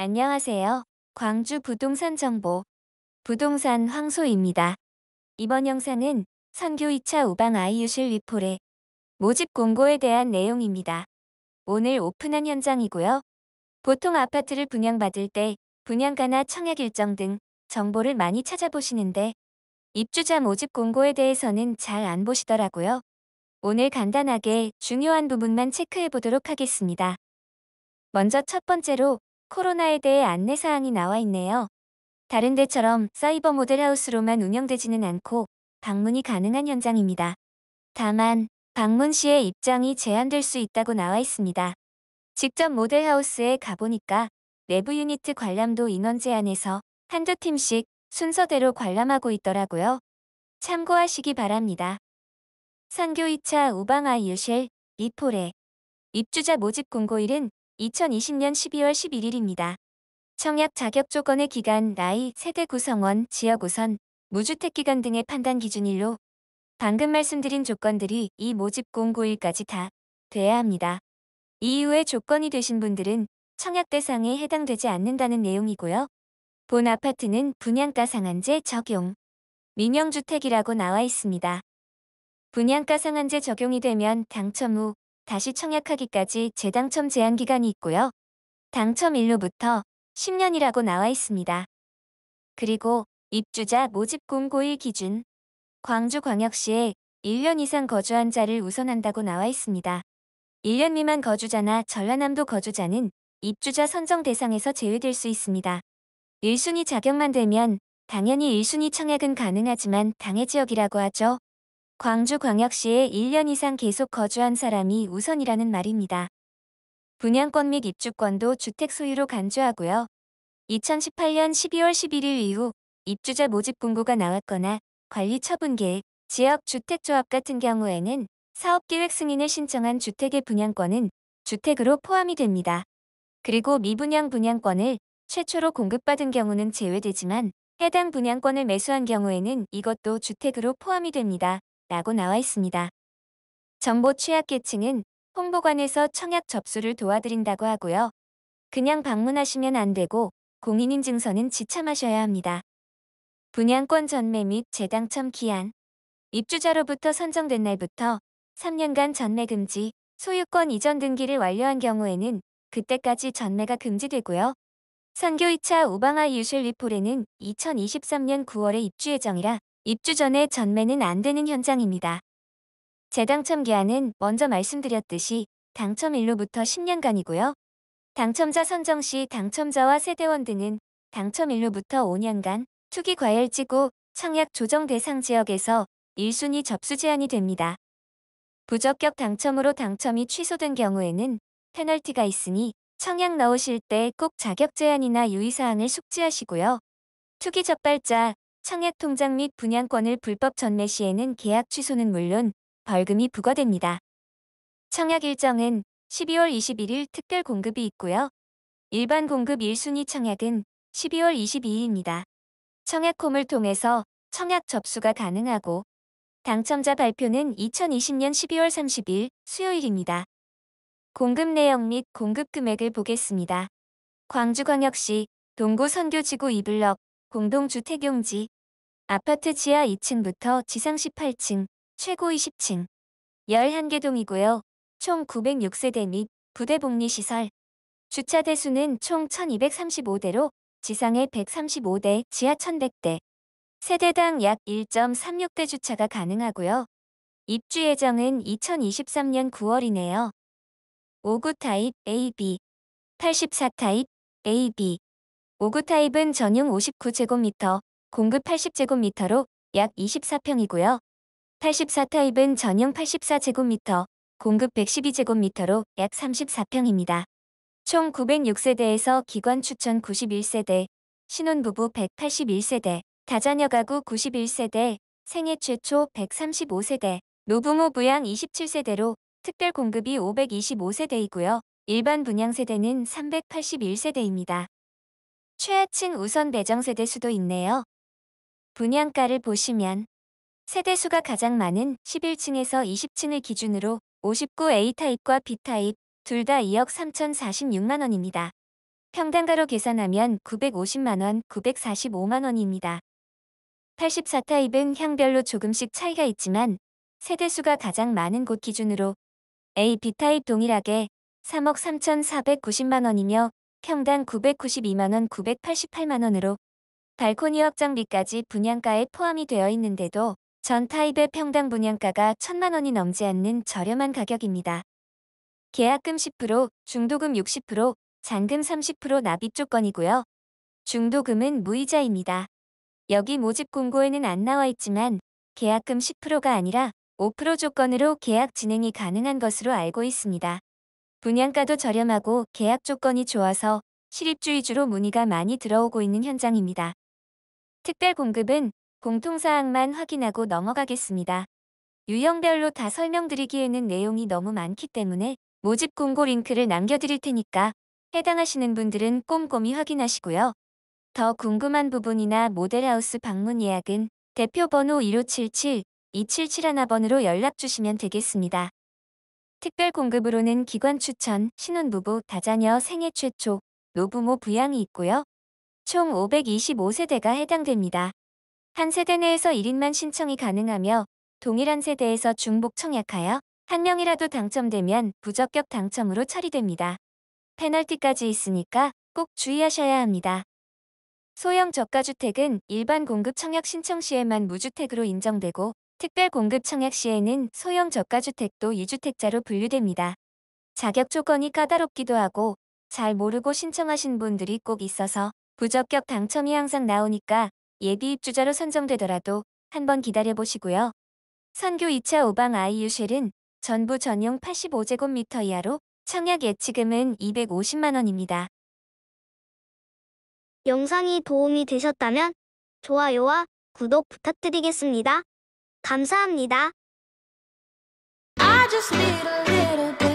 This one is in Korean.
안녕하세요. 광주 부동산 정보 부동산 황소입니다. 이번 영상은 선교 2차 우방 아이유실 위포레 모집 공고에 대한 내용입니다. 오늘 오픈한 현장이고요. 보통 아파트를 분양받을 때 분양가나 청약 일정 등 정보를 많이 찾아보시는데 입주자 모집 공고에 대해서는 잘 안 보시더라고요. 오늘 간단하게 중요한 부분만 체크해 보도록 하겠습니다. 먼저 첫 번째로 코로나에 대해 안내사항이 나와 있네요. 다른 데처럼 사이버 모델하우스로만 운영되지는 않고 방문이 가능한 현장입니다. 다만 방문 시에 입장이 제한될 수 있다고 나와 있습니다. 직접 모델하우스에 가보니까 내부 유니트 관람도 인원 제한에서 한두 팀씩 순서대로 관람하고 있더라고요. 참고하시기 바랍니다. 상교 2차 우방아이유실 2포레 입주자 모집 공고일은 2020년 12월 11일입니다. 청약 자격 조건의 기간, 나이, 세대 구성원, 지역 우선, 무주택 기간 등의 판단 기준일로 방금 말씀드린 조건들이 이 모집 공고일까지 다 돼야 합니다. 이후에 조건이 되신 분들은 청약 대상에 해당되지 않는다는 내용이고요. 본 아파트는 분양가 상한제 적용, 민영주택이라고 나와 있습니다. 분양가 상한제 적용이 되면 당첨 후 다시 청약하기까지 재당첨 제한 기간이 있고요. 당첨일로부터 10년이라고 나와 있습니다. 그리고 입주자 모집 공고일 기준 광주광역시에 1년 이상 거주한 자를 우선한다고 나와 있습니다. 1년 미만 거주자나 전라남도 거주자는 입주자 선정 대상에서 제외될 수 있습니다. 1순위 자격만 되면 당연히 1순위 청약은 가능하지만 당해 지역이라고 하죠. 광주광역시에 1년 이상 계속 거주한 사람이 우선이라는 말입니다. 분양권 및 입주권도 주택 소유로 간주하고요. 2018년 12월 11일 이후 입주자 모집 공고가 나왔거나 관리 처분 계획, 지역 주택조합 같은 경우에는 사업계획 승인을 신청한 주택의 분양권은 주택으로 포함이 됩니다. 그리고 미분양 분양권을 최초로 공급받은 경우는 제외되지만 해당 분양권을 매수한 경우에는 이것도 주택으로 포함이 됩니다. 라고 나와 있습니다. 정보 취약계층은 홍보관에서 청약 접수를 도와드린다고 하고요. 그냥 방문하시면 안 되고 공인인증서는 지참하셔야 합니다. 분양권 전매 및 재당첨 기한 입주자로부터 선정된 날부터 3년간 전매 금지, 소유권 이전 등기를 완료한 경우에는 그때까지 전매가 금지되고요. 선교 2차 우방아 유실 리폴에는 2023년 9월에 입주 예정이라 입주 전에 전매는 안 되는 현장입니다. 재당첨 기한은 먼저 말씀드렸듯이 당첨일로부터 10년간이고요. 당첨자 선정 시 당첨자와 세대원 등은 당첨일로부터 5년간 투기과열지구 청약 조정 대상 지역에서 1순위 접수 제한이 됩니다. 부적격 당첨으로 당첨이 취소된 경우에는 페널티가 있으니 청약 넣으실 때 꼭 자격 제한이나 유의사항을 숙지하시고요. 투기 적발자, 청약 통장 및 분양권을 불법 전매 시에는 계약 취소는 물론 벌금이 부과됩니다. 청약 일정은 12월 21일 특별 공급이 있고요. 일반 공급 1순위 청약은 12월 22일입니다. 청약홈을 통해서 청약 접수가 가능하고 당첨자 발표는 2020년 12월 30일 수요일입니다. 공급 내역 및 공급 금액을 보겠습니다. 광주광역시 동구 선교지구 2블럭 공동주택용지 아파트 지하 2층부터 지상 18층, 최고 20층, 11개 동이고요. 총 906세대 및 부대 복리 시설. 주차 대수는 총 1235대로 지상에 135대, 지하 1100대. 세대당 약 1.36대 주차가 가능하고요. 입주 예정은 2023년 9월이네요. 5구 타입 AB, 84 타입 AB. 5구 타입은 전용 59제곱미터, 공급 80제곱미터로 약 24평이고요. 84타입은 전용 84제곱미터, 공급 112제곱미터로 약 34평입니다. 총 906세대에서 기관 추천 91세대, 신혼부부 181세대, 다자녀 가구 91세대, 생애 최초 135세대, 노부모 부양 27세대로 특별 공급이 525세대이고요. 일반 분양 세대는 381세대입니다. 최하층 우선 배정 세대 수도 있네요. 분양가를 보시면 세대수가 가장 많은 11층에서 20층을 기준으로 59A 타입과 B 타입 둘 다 2억 3,046만 원입니다. 평당가로 계산하면 950만 원, 945만 원입니다. 84 타입은 향별로 조금씩 차이가 있지만 세대수가 가장 많은 곳 기준으로 A, B 타입 동일하게 3억 3,490만 원이며 평당 992만 원, 988만 원으로 발코니 확장비까지 분양가에 포함이 되어 있는데도 전 타입의 평당 분양가가 천만 원이 넘지 않는 저렴한 가격입니다. 계약금 10%, 중도금 60%, 잔금 30% 납입 조건이고요. 중도금은 무이자입니다. 여기 모집 공고에는 안 나와 있지만 계약금 10%가 아니라 5% 조건으로 계약 진행이 가능한 것으로 알고 있습니다. 분양가도 저렴하고 계약 조건이 좋아서 실입주의주로 문의가 많이 들어오고 있는 현장입니다. 특별 공급은 공통사항만 확인하고 넘어가겠습니다. 유형별로 다 설명드리기에는 내용이 너무 많기 때문에 모집 공고 링크를 남겨드릴 테니까 해당하시는 분들은 꼼꼼히 확인하시고요. 더 궁금한 부분이나 모델하우스 방문 예약은 대표 번호 1577-2771번으로 연락 주시면 되겠습니다. 특별 공급으로는 기관 추천, 신혼부부, 다자녀, 생애 최초, 노부모 부양이 있고요. 총 525세대가 해당됩니다. 한 세대 내에서 1인만 신청이 가능하며 동일한 세대에서 중복 청약하여 한 명이라도 당첨되면 부적격 당첨으로 처리됩니다. 페널티까지 있으니까 꼭 주의하셔야 합니다. 소형 저가주택은 일반 공급 청약 신청 시에만 무주택으로 인정되고 특별 공급 청약 시에는 소형 저가주택도 2주택자로 분류됩니다. 자격 조건이 까다롭기도 하고 잘 모르고 신청하신 분들이 꼭 있어서 부적격 당첨이 항상 나오니까 예비 입주자로 선정되더라도 한번 기다려보시고요. 선교 2차 5방 아이유쉘은 전부 전용 85제곱미터 이하로 청약 예치금은 250만원입니다. 영상이 도움이 되셨다면 좋아요와 구독 부탁드리겠습니다. 감사합니다. I just need a little bit